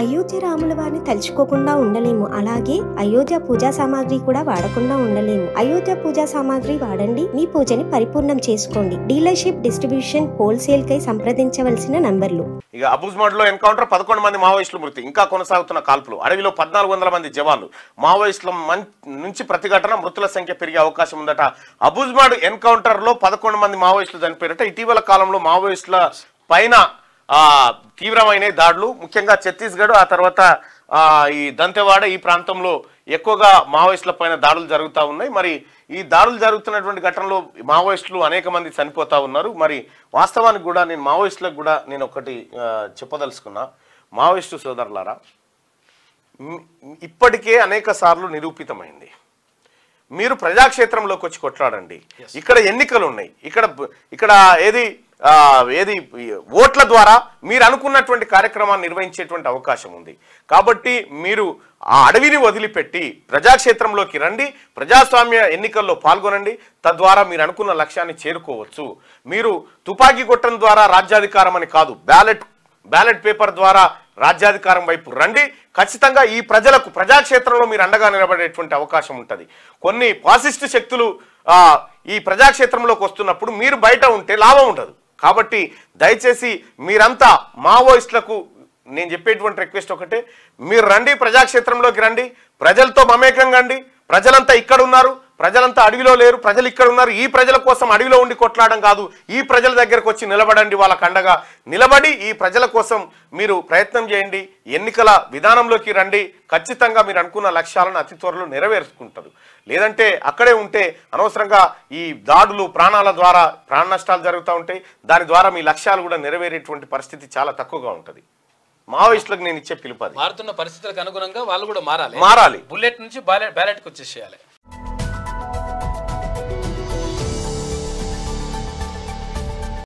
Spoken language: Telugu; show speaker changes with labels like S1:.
S1: అయోధ్య రాముల వారిని తలుచుకోకుండా ఉండలేము అలాగే అయోధ్య పూజా సామాగ్రి కూడా వాడకుండా ఉండలేము అయోధ్య పూజా సామాగ్రి వాడండి మీ పూజని పరిపూర్ణం చేసుకోండి డీలర్షిప్ డిస్ట్రిబ్యూషన్ హోల్సేల్ కై సంప్రదించవలసిన నంబర్లు
S2: ఇక అబుజ్ లో ఎన్కౌంటర్ పదకొండు మంది మావోయిస్టులు మృతి ఇంకా కొనసాగుతున్న కాల్పులు అడవిలో పద్నాలుగు వందల మంది జవాన్లు మావోయిస్టుల నుంచి ప్రతిఘటన మృతుల సంఖ్య పెరిగే అవకాశం ఉందట అబుజ్మాడ్ ఎన్కౌంటర్లో పదకొండు మంది మావోయిస్టులు చనిపోయినట్టు ఇటీవల కాలంలో మావోయిస్టుల పైన తీవ్రమైన దాడులు ముఖ్యంగా ఛత్తీస్గఢ్ ఆ తర్వాత ఈ దంతెవాడ ఈ ప్రాంతంలో ఎక్కువగా మావోయిస్టుల పైన దాడులు జరుగుతూ ఉన్నాయి మరి ఈ దాడులు జరుగుతున్నటువంటి ఘటనలో మావోయిస్టులు అనేక మంది చనిపోతూ ఉన్నారు మరి వాస్తవానికి కూడా నేను మావోయిస్టులకు కూడా నేను ఒకటి చెప్పదలుచుకున్నా మావోయిస్టు సోదరులారా ఇప్పటికే అనేక సార్లు నిరూపితమైంది మీరు ప్రజాక్షేత్రంలోకి వచ్చి కొట్లాడండి ఇక్కడ ఎన్నికలు ఉన్నాయి ఇక్కడ ఇక్కడ ఏది ఏది ఓట్ల ద్వారా మీరు అనుకున్నటువంటి కార్యక్రమాన్ని నిర్వహించేటువంటి అవకాశం ఉంది కాబట్టి మీరు ఆ అడవిని వదిలిపెట్టి ప్రజాక్షేత్రంలోకి రండి ప్రజాస్వామ్య ఎన్నికల్లో పాల్గొనండి తద్వారా మీరు అనుకున్న లక్ష్యాన్ని చేరుకోవచ్చు మీరు తుపాకీ కొట్టడం ద్వారా రాజ్యాధికారం అని కాదు బ్యాలెట్ బ్యాలెట్ పేపర్ ద్వారా రాజ్యాధికారం వైపు రండి ఖచ్చితంగా ఈ ప్రజలకు ప్రజాక్షేత్రంలో మీరు అండగా నిలబడేటువంటి అవకాశం ఉంటుంది కొన్ని ఫాసిస్ట్ శక్తులు ఈ ప్రజాక్షేత్రంలోకి వస్తున్నప్పుడు మీరు బయట ఉంటే లాభం ఉండదు కాబట్టి దయచేసి మీరంతా మావోయిస్టులకు నేను చెప్పేటువంటి రిక్వెస్ట్ ఒకటే మీరు రండి ప్రజాక్షేత్రంలోకి రండి ప్రజలతో మమేకంగా అండి ప్రజలంతా ఇక్కడ ఉన్నారు ప్రజలంతా అడవిలో లేరు ప్రజలు ఇక్కడ ఉన్నారు ఈ ప్రజల కోసం అడవిలో ఉండి కొట్లాడడం కాదు ఈ ప్రజల దగ్గరకు వచ్చి నిలబడండి వాళ్ళ కండగా నిలబడి ఈ ప్రజల కోసం మీరు ప్రయత్నం చేయండి ఎన్నికల విధానంలోకి రండి ఖచ్చితంగా మీరు అనుకున్న లక్ష్యాలను అతి త్వరలో నెరవేర్చుకుంటారు లేదంటే అక్కడే ఉంటే అనవసరంగా ఈ దాడులు ప్రాణాల ద్వారా ప్రాణ నష్టాలు జరుగుతూ ఉంటాయి దాని ద్వారా మీ లక్ష్యాలు కూడా నెరవేరేటువంటి పరిస్థితి చాలా తక్కువగా ఉంటుంది మావోయిస్టులకు నేను ఇచ్చే పిలుపు మారుతున్న పరిస్థితులకు అనుగుణంగా వాళ్ళు కూడా మారాలి మారాలి బుల్లెట్ నుంచి బ్యాలెట్ బ్యాలెట్కి వచ్చేసేయాలి